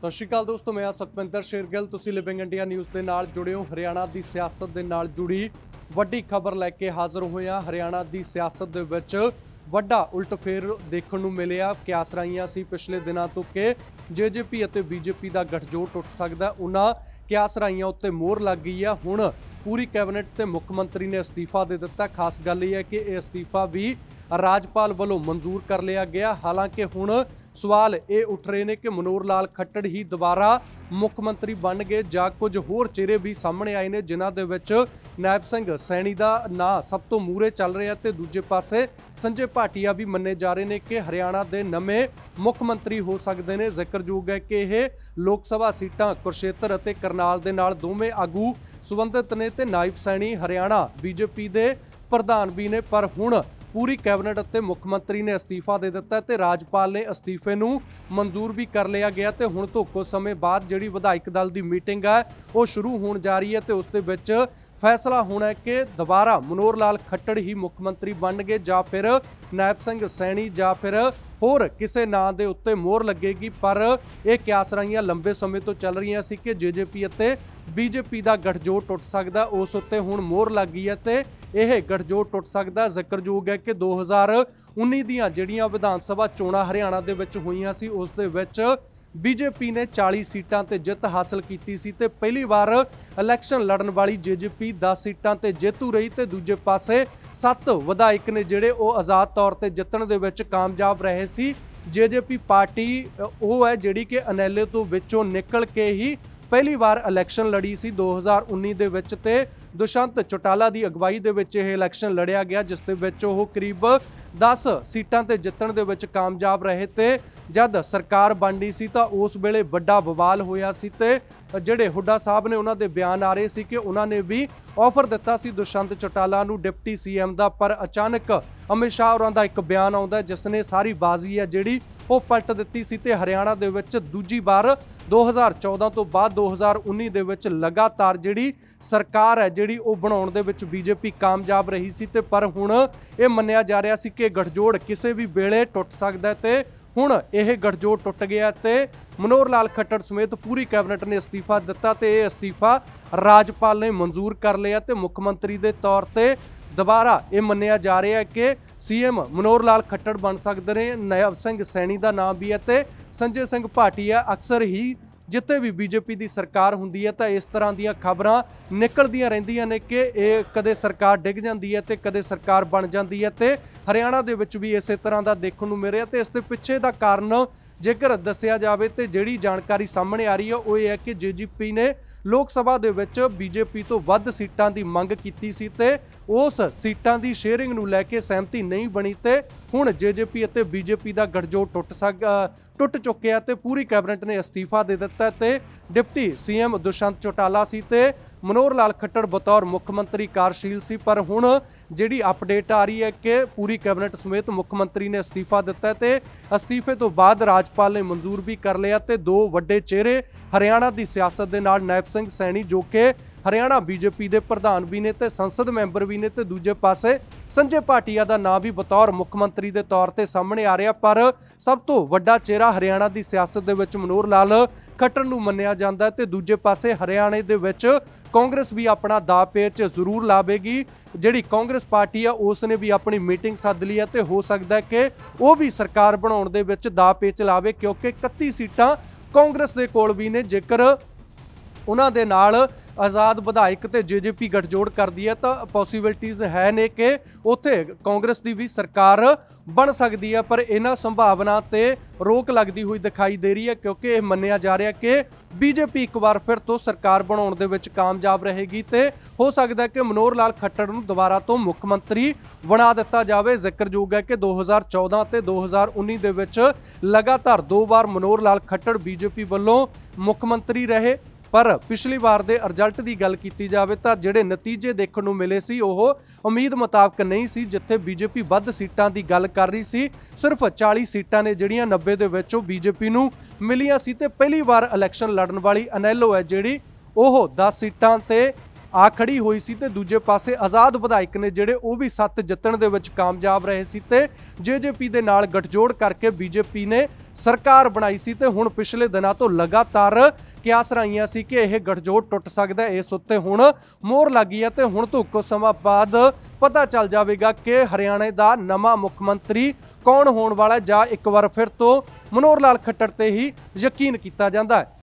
ਸਤਿ ਸ਼੍ਰੀ ਅਕਾਲ ਦੋਸਤੋ ਮੈਂ ਆ ਸਤਪਿੰਦਰ ਸ਼ੇਰਗਿੱਲ ਤੁਸੀਂ ਲਿਵਿੰਗ ਇੰਡੀਆ ਨਿਊਜ਼ ਦੇ ਨਾਲ ਜੁੜੇ ਹੋ ਹਰਿਆਣਾ ਦੀ ਸਿਆਸਤ ਦੇ ਨਾਲ ਜੁੜੀ ਵੱਡੀ ਖਬਰ ਲੈ ਕੇ ਹਾਜ਼ਰ ਹੋਇਆ ਹਰਿਆਣਾ ਦੀ ਸਿਆਸਤ ਦੇ ਵਿੱਚ ਵੱਡਾ ਉਲਟਫੇਰ ਦੇਖਣ ਨੂੰ ਮਿਲਿਆ ਕਿਆਸ ਰਾਈਆਂ ਸੀ ਪਿਛਲੇ ਦਿਨਾਂ ਤੋਂ ਕਿ ਜੇਜੇਪੀ ਅਤੇ ਬੀਜੇਪੀ ਦਾ ਗਠਜੋੜ ਟੁੱਟ ਸਕਦਾ ਉਹਨਾਂ ਕਿਆਸ ਰਾਈਆਂ ਉੱਤੇ ਮੋਹਰ ਲੱਗ ਗਈ ਆ ਹੁਣ ਪੂਰੀ ਕੈਬਨਿਟ ਤੇ ਮੁੱਖ ਮੰਤਰੀ ਨੇ ਅਸਤੀਫਾ ਦੇ ਦਿੱਤਾ ਖਾਸ ਗੱਲ ਇਹ ਹੈ ਕਿ ਇਹ ਅਸਤੀਫਾ ਵੀ ਰਾਜਪਾਲ ਵੱਲੋਂ ਮਨਜ਼ੂਰ ਕਰ ਲਿਆ ਗਿਆ ਹਾਲਾਂਕਿ ਹੁਣ ਸਵਾਲ ਇਹ ਉੱਠ ਰਹੇ ਨੇ ਕਿ ਮਨੋਰ ਲਾਲ ਖੱਟੜ ਹੀ ਦੁਬਾਰਾ ਮੁੱਖ ਮੰਤਰੀ ਬਣ ਗਏ ਜਾਂ ਕੁਝ ਹੋਰ ਚਿਹਰੇ ਵੀ ਸਾਹਮਣੇ ਆਏ ਨੇ ਜਿਨ੍ਹਾਂ ਦੇ ਵਿੱਚ ਨਾਇਬ ਸਿੰਘ ਸੈਣੀ ਦਾ ਨਾਂ ਸਭ ਤੋਂ ਮੂਰੇ ਚੱਲ ਰਿਹਾ ਤੇ ਦੂਜੇ ਪਾਸੇ ਸੰਜੇ ਭਾਟੀਆ ਵੀ ਮੰਨੇ ਜਾ ਰਹੇ ਨੇ ਕਿ ਹਰਿਆਣਾ ਦੇ ਨਵੇਂ ਮੁੱਖ ਮੰਤਰੀ ਹੋ ਸਕਦੇ ਨੇ ਜ਼ਿਕਰਯੋਗ ਹੈ ਕਿ ਇਹ ਲੋਕ ਸਭਾ ਸੀਟਾਂ ਕੁਰਸ਼ੇਤਰ ਅਤੇ ਕਰਨਾਲ ਦੇ ਨਾਲ ਦੋਵੇਂ ਆਗੂ ਸਬੰਧਤ ਨੇ ਤੇ ਨਾਇਬ ਸੈਣੀ ਹਰਿਆਣਾ ਬੀਜੇਪੀ ਦੇ ਪ੍ਰਧਾਨ ਵੀ ਨੇ ਪਰ ਹੁਣ ਪੂਰੀ ਕੈਬਨਿਟ ਅਤੇ ਮੁੱਖ ਮੰਤਰੀ ਨੇ ਅਸਤੀਫਾ ਦੇ ਦਿੱਤਾ ਤੇ ਰਾਜਪਾਲ ਨੇ ਅਸਤੀਫੇ ਨੂੰ ਮਨਜ਼ੂਰ ਵੀ ਕਰ ਲਿਆ ਗਿਆ ਤੇ ਹੁਣ ਤੋਂ ਕੁਝ ਸਮੇਂ ਬਾਅਦ ਜਿਹੜੀ ਵਿਧਾਇਕ ਦਲ ਦੀ ਮੀਟਿੰਗ ਹੈ ਉਹ ਸ਼ੁਰੂ ਹੋਣ ਜਾ ਰਹੀ ਹੈ ਤੇ ਉਸ ਦੇ ਵਿੱਚ ਫੈਸਲਾ ਹੋਣਾ ਹੈ ਕਿ ਦੁਬਾਰਾ ਮਨੋਰ ਲਾਲ ਖੱਟੜ ਹੀ ਮੁੱਖ ਮੰਤਰੀ ਬਣਨਗੇ ਜਾਂ ਫਿਰ ਨਾਇਬ ਸਿੰਘ ਸੈਣੀ ਜਾਂ ਫਿਰ ਹੋਰ ਕਿਸੇ ਨਾਂ ਦੇ ਉੱਤੇ ਮੋਹਰ ਲੱਗੇਗੀ ਪਰ ਇਹ ਕਿਆਸਰਾਈਆਂ ਲੰਬੇ ਸਮੇਂ ਤੋਂ ਚੱਲ ਰਹੀਆਂ ਸੀ ਕਿ ਜੇਜੇਪੀ ਅਤੇ ਬੀਜੇਪੀ ਦਾ ਗਠਜੋੜ ਟੁੱਟ ਸਕਦਾ ਉਸ ਉੱਤੇ ਹੁਣ ਮੋਹਰ ਲੱਗ ਗਈ ਹੈ ਤੇ ਇਹ ਗਠਜੋੜ ਟੁੱਟ ਸਕਦਾ ਜ਼ਿਕਰਯੋਗ ਹੈ ਕਿ 2019 ਦੀਆਂ ਜਿਹੜੀਆਂ ਵਿਧਾਨ ਸਭਾ ਚੋਣਾਂ ਹਰਿਆਣਾ ਦੇ ਵਿੱਚ ਹੋਈਆਂ ਸੀ ਉਸ ਦੇ ਵਿੱਚ ਬੀਜੇਪੀ ਨੇ 40 ਸੀਟਾਂ ਤੇ ਜਿੱਤ ਹਾਸਲ ਕੀਤੀ ਸੀ ਤੇ ਪਹਿਲੀ ਵਾਰ ਇਲੈਕਸ਼ਨ ਲੜਨ ਵਾਲੀ ਜੇਜੇਪੀ 10 ਸੀਟਾਂ ਤੇ ਜੇਤੂ ਰਹੀ ਤੇ ਦੂਜੇ ਪਾਸੇ 7 ਵਿਧਾਇਕ ਨੇ ਜਿਹੜੇ ਉਹ ਆਜ਼ਾਦ ਤੌਰ ਤੇ ਜਿੱਤਣ ਦੇ ਵਿੱਚ ਕਾਮਯਾਬ ਰਹੇ ਸੀ ਜੇਜੇਪੀ ਪਾਰਟੀ ਉਹ ਹੈ ਜਿਹੜੀ ਕਿ ਅਨੈਲੇ ਤੋਂ ਵਿੱਚੋਂ ਨਿਕਲ ਕੇ ਹੀ ਪਹਿਲੀ ਵਾਰ ਇਲੈਕਸ਼ਨ ਲੜੀ ਸੀ 2019 ਦੇ ਵਿੱਚ ਤੇ ਦੁਸ਼ੰਤ ਚੋਟਾਲਾ ਦੀ ਅਗਵਾਈ ਦੇ ਵਿੱਚ ਇਹ ਇਲੈਕਸ਼ਨ ਲੜਿਆ ਗਿਆ ਜਿਸ ਦੇ ਵਿੱਚ ਉਹ ਕਰੀਬ 10 ਸੀਟਾਂ ਤੇ ਜਿੱਤਣ ਦੇ ਵਿੱਚ ਕਾਮਯਾਬ ਰਹੇ ਤੇ ਜਦ ਸਰਕਾਰ ਬਣਦੀ ਸੀ ਤਾਂ ਉਸ ਵੇਲੇ ਵੱਡਾ ਬਵਾਲ ਹੋਇਆ ਸੀ ਤੇ ਜਿਹੜੇ ਹੁੱਡਾ ਸਾਹਿਬ ਨੇ ਉਹਨਾਂ ਦੇ ਬਿਆਨ ਆ ਰਹੇ ਸੀ ਕਿ ਉਹਨਾਂ ਨੇ ਵੀ ਆਫਰ ਦਿੱਤਾ ਸੀ ਦੁਸ਼ੰਤ ਚਟਾਲਾ ਨੂੰ ਡਿਪਟੀ ਸੀਐਮ ਦਾ ਪਰ ਅਚਾਨਕ ਅਮਿਸ਼ਾ ਹੋਰਾਂ ਦਾ ਇੱਕ ਬਿਆਨ ਆਉਂਦਾ ਜਿਸ ਨੇ ਸਾਰੀ ਬਾਜ਼ੀ ਹੈ ਜਿਹੜੀ ਉਹ ਪਲਟ ਦਿੱਤੀ ਸੀ ਤੇ ਹਰਿਆਣਾ ਦੇ ਵਿੱਚ ਦੂਜੀ ਵਾਰ 2014 ਤੋਂ ਬਾਅਦ 2019 ਦੇ ਵਿੱਚ ਲਗਾਤਾਰ ਜਿਹੜੀ ਸਰਕਾਰ ਹੈ ਜਿਹੜੀ ਉਹ ਬਣਾਉਣ ਦੇ ਵਿੱਚ ਬੀਜੇਪੀ ਕਾਮਯਾਬ ਰਹੀ ਸੀ ਤੇ ਪਰ ਹੁਣ ਇਹ ਮੰਨਿਆ ਜਾ ਰਿਹਾ ਸੀ ਕਿ ਗਠਜੋੜ ਕਿਸੇ ਵੀ ਵੇਲੇ ਟੁੱਟ ਸਕਦਾ ਤੇ ਹੁਣ ਇਹ ਗਠਜੋੜ ਟੁੱਟ ਗਿਆ ਤੇ ਮਨੋਰ ਲਾਲ ਖੱਟੜ ਸਮੇਤ ਪੂਰੀ ਕੈਬਨਿਟ ਨੇ ਅਸਤੀਫਾ ਦਿੱਤਾ ਤੇ ਇਹ ਅਸਤੀਫਾ ਰਾਜਪਾਲ ਨੇ ਮਨਜ਼ੂਰ ਕਰ ਲਿਆ ਤੇ ਮੁੱਖ ਮੰਤਰੀ ਦੇ ਤੌਰ ਤੇ ਦੁਬਾਰਾ ਇਹ ਮੰਨਿਆ ਜਾ ਰਿਹਾ ਹੈ ਕਿ ਸੀਐਮ ਮਨੋਰ ਲਾਲ ਖੱਟੜ ਬਣ ਸਕਦੇ ਨੇ ਨਯਬ ਸਿੰਘ ਸੈਣੀ ਦਾ ਨਾਮ ਵੀ ਹੈ ਤੇ ਸੰਜੇ ਸਿੰਘ ਭਾਟੀਆ ਅਕਸਰ ਹੀ ਜਿੱਤੇ ਵੀ ਬੀਜੇਪੀ ਦੀ ਸਰਕਾਰ ਹੁੰਦੀ ਹੈ ਤਾਂ ਇਸ ਤਰ੍ਹਾਂ ਦੀਆਂ ਖਬਰਾਂ ਨਿਕਲਦੀਆਂ ਰਹਿੰਦੀਆਂ ਨੇ ਕਿ ਇਹ ਕਦੇ ਸਰਕਾਰ ਡਿੱਗ ਜਾਂਦੀ ਹੈ ਤੇ ਕਦੇ ਸਰਕਾਰ ਬਣ ਜਾਂਦੀ ਹੈ ਤੇ ਹਰਿਆਣਾ ਦੇ ਵਿੱਚ ਵੀ ਇਸੇ ਤਰ੍ਹਾਂ ਦਾ ਦੇਖਣ ਨੂੰ ਮਿਲ ਰਿਹਾ ਤੇ ਇਸ ਦੇ ਪਿੱਛੇ ਦਾ ਕਾਰਨ ਜੇਕਰ ਦੱਸਿਆ ਜਾਵੇ ਤੇ ਜਿਹੜੀ ਜਾਣਕਾਰੀ ਸਾਹਮਣੇ ਆ ਰਹੀ ਹੈ ਉਹ ਇਹ ਹੈ ਕਿ ਜੀਜੀਪੀ ਨੇ ਲੋਕ ਸਭਾ ਦੇ ਵਿੱਚ ਬੀਜੇਪੀ ਤੋਂ ਵੱਧ ਸੀਟਾਂ ਦੀ ਮੰਗ ਕੀਤੀ ਸੀ ਤੇ ਉਸ ਸੀਟਾਂ ਦੀ ਸ਼ੇਅਰਿੰਗ ਨੂੰ ਲੈ ਕੇ ਸਹਿਮਤੀ ਨਹੀਂ ਬਣੀ ਤੇ ਹੁਣ ਜੇਜੇਪੀ ਅਤੇ ਬੀਜੇਪੀ ਦਾ ਗੜਜੋੜ ਟੁੱਟ ਸਕ ਟੁੱਟ ਚੁੱਕਿਆ ਤੇ ਪੂਰੀ ਕੈਬਨਿਟ ਨੇ ਅਸਤੀਫਾ ਦੇ ਦਿੱਤਾ ਤੇ ਡਿਪਟੀ ਸੀਐਮ ਦੁਸ਼ੰਤ ਚੋਟਾਲਾ ਸੀ ਤੇ ਮਨੋਹਰ ਲਾਲ ਖੱਟੜ ਬਤੌਰ ਮੁੱਖ ਮੰਤਰੀ ਕਾਰਸ਼ੀਲ ਸੀ ਪਰ ਹੁਣ ਜਿਹੜੀ ਅਪਡੇਟ ਆ ਰਹੀ ਹੈ ਕਿ ਪੂਰੀ ਕੈਬਨਿਟ ਸਮੇਤ ਮੁੱਖ ਮੰਤਰੀ ਨੇ ਅਸਤੀਫਾ ਦਿੱਤਾ ਤੇ ਅਸਤੀਫੇ ਤੋਂ ਬਾਅਦ ਰਾਜਪਾਲ ਨੇ ਮਨਜ਼ੂਰ ਵੀ ਕਰ ਲਿਆ ਤੇ ਦੋ ਵੱਡੇ ਚਿਹਰੇ ਹਰਿਆਣਾ ਦੀ ਸਿਆਸਤ ਦੇ ਨਾਲ ਨਾਇਬ ਸਿੰਘ ਸੈਣੀ ਜੋ ਕਿ ਹਰਿਆਣਾ ਬੀਜੇਪੀ ਦੇ ਪ੍ਰਧਾਨ ਵੀ ਨੇ ਤੇ ਸੰਸਦ ਮੈਂਬਰ ਵੀ ਨੇ ਤੇ ਦੂਜੇ ਪਾਸੇ ਸੰਜੇ ਪਾਟੀਆ ਦਾ ਨਾਂ ਵੀ ਬਤੌਰ ਮੁੱਖ ਮੰਤਰੀ ਦੇ ਤੌਰ ਤੇ ਸਾਹਮਣੇ ਆ ਰਿਹਾ ਪਰ ਸਭ ਤੋਂ ਵੱਡਾ ਚਿਹਰਾ ਹਰਿਆਣਾ ਦੀ ਸਿਆਸਤ ਦੇ ਵਿੱਚ ਮਨੋਰ ਲਾਲ ਖੱਟਰ ਨੂੰ ਮੰਨਿਆ ਜਾਂਦਾ ਤੇ ਦੂਜੇ ਪਾਸੇ ਹਰਿਆਣੇ ਦੇ ਵਿੱਚ ਕਾਂਗਰਸ ਵੀ ਆਪਣਾ ਦਾਅ ਪੇਚ ਜ਼ਰੂਰ ਲਾਵੇਗੀ ਜਿਹੜੀ ਕਾਂਗਰਸ ਪਾਰਟੀ ਆ ਉਸ ਨੇ ਵੀ ਆਪਣੀ ਮੀਟਿੰਗ ਸੱਦ ਲਈ ਹੈ ਤੇ ਹੋ ਸਕਦਾ ਹੈ ਕਿ ਉਹ ਵੀ ਸਰਕਾਰ ਬਣਾਉਣ ਦੇ ਵਿੱਚ ਦਾਅ ਪੇਚ ਲਾਵੇ ਕਿਉਂਕਿ 31 ਸੀਟਾਂ ਕਾਂਗਰਸ ਦੇ ਕੋਲ ਵੀ ਨੇ ਜੇਕਰ ਉਹਨਾਂ ਦੇ ਨਾਲ ਆਜ਼ਾਦ ਵਿਧਾਇਕ ਤੇ ਜੀਜੀਪੀ ਗੱਠਜੋੜ ਕਰਦੀ ਹੈ ਤਾਂ ਪੋਸਿਬਿਲਿਟੀਆਂ ਹੈ ਨੇ ਕਿ ਉੱਥੇ ਕਾਂਗਰਸ ਦੀ ਵੀ ਸਰਕਾਰ ਬਣ ਸਕਦੀ ਹੈ ਪਰ ਇਹਨਾਂ ਸੰਭਾਵਨਾ ਤੇ ਰੋਕ ਲੱਗਦੀ ਹੋਈ ਦਿਖਾਈ ਦੇ ਰਹੀ ਹੈ ਕਿਉਂਕਿ ਇਹ ਮੰਨਿਆ ਜਾ ਰਿਹਾ ਕਿ ਬੀਜੇਪੀ ਇੱਕ ਵਾਰ ਫਿਰ ਤੋਂ ਸਰਕਾਰ ਬਣਾਉਣ ਦੇ ਵਿੱਚ ਕਾਮਯਾਬ ਰਹੇਗੀ ਤੇ ਹੋ ਸਕਦਾ ਹੈ ਕਿ ਮਨੋਹਰ ਲਾਲ ਖੱਟੜ ਨੂੰ ਦੁਬਾਰਾ ਤੋਂ ਮੁੱਖ ਮੰਤਰੀ ਬਣਾ ਦਿੱਤਾ ਜਾਵੇ ਜ਼ਿਕਰਯੋਗ ਹੈ ਕਿ 2014 ਤੇ 2019 ਦੇ ਵਿੱਚ ਲਗਾਤਾਰ ਦੋ ਵਾਰ ਮਨੋਹਰ ਲਾਲ ਖੱਟੜ ਬੀਜੇਪੀ ਵੱਲੋਂ ਮੁੱਖ ਮੰਤਰੀ ਰਹੇ ਪਰ ਪਿਛਲੀ ਵਾਰ ਦੇ ਰਿਜ਼ਲਟ ਦੀ ਗੱਲ ਕੀਤੀ ਜਾਵੇ ਤਾਂ ਜਿਹੜੇ ਨਤੀਜੇ ਦੇਖਣ ਨੂੰ ਮਿਲੇ ਸੀ ਉਹ ਉਮੀਦ ਮੁਤਾਬਕ ਨਹੀਂ ਸੀ ਜਿੱਥੇ ਬੀਜੇਪੀ ਵੱਧ ਸੀਟਾਂ ਦੀ ਗੱਲ ਕਰ ਰਹੀ ਸੀ ਸਿਰਫ 40 ਸੀਟਾਂ ਨੇ ਜਿਹੜੀਆਂ 90 ਦੇ ਵਿੱਚੋਂ ਬੀਜੇਪੀ ਨੂੰ ਮਿਲੀਆਂ ਸੀ ਤੇ ਪਹਿਲੀ ਵਾਰ ਇਲੈਕਸ਼ਨ ਲੜਨ ਵਾਲੀ ਅਨੈਲੋ ਹੈ ਜਿਹੜੀ ਉਹ 10 ਸੀਟਾਂ ਤੇ ਆ ਖੜੀ ਹੋਈ ਸੀ ਤੇ ਦੂਜੇ ਪਾਸੇ ਆਜ਼ਾਦ ਵਿਧਾਇਕ ਨੇ ਜਿਹੜੇ ਉਹ ਵੀ ਸੱਤ ਜਿੱਤਣ ਦੇ ਵਿੱਚ ਕਾਮਯਾਬ ਰਹੇ ਸੀ ਤੇ ਜੇਜੇਪੀ ਦੇ ਨਾਲ ਗਠਜੋੜ ਕਰਕੇ ਬੀਜੇਪੀ ਨੇ ਸਰਕਾਰ ਬਣਾਈ ਸੀ ਤੇ ਹੁਣ ਪਿਛਲੇ ਦਿਨਾਂ ਤੋਂ ਲਗਾਤਾਰ ਕਿਆਸ ਰਾਈਆਂ ਸੀ ਕਿ ਇਹ ਗਠਜੋੜ ਟੁੱਟ ਸਕਦਾ ਇਸ ਉੱਤੇ ਹੁਣ ਮੋਹਰ ਲੱਗੀ ਹੈ ਤੇ ਹੁਣ ਤੋਂ ਕੁਝ ਸਮਾਂ ਬਾਅਦ ਪਤਾ ਚੱਲ ਜਾਵੇਗਾ ਕਿ ਹਰਿਆਣੇ ਦਾ ਨਵਾਂ ਮੁੱਖ ਮੰਤਰੀ ਕੌਣ ਹੋਣ ਵਾਲਾ ਜਾਂ ਇੱਕ ਵਾਰ ਫਿਰ ਤੋਂ ਮਨੋਰ ਲਾਲ ਖੱਟਰ ਤੇ ਹੀ ਯਕੀਨ ਕੀਤਾ ਜਾਂਦਾ ਹੈ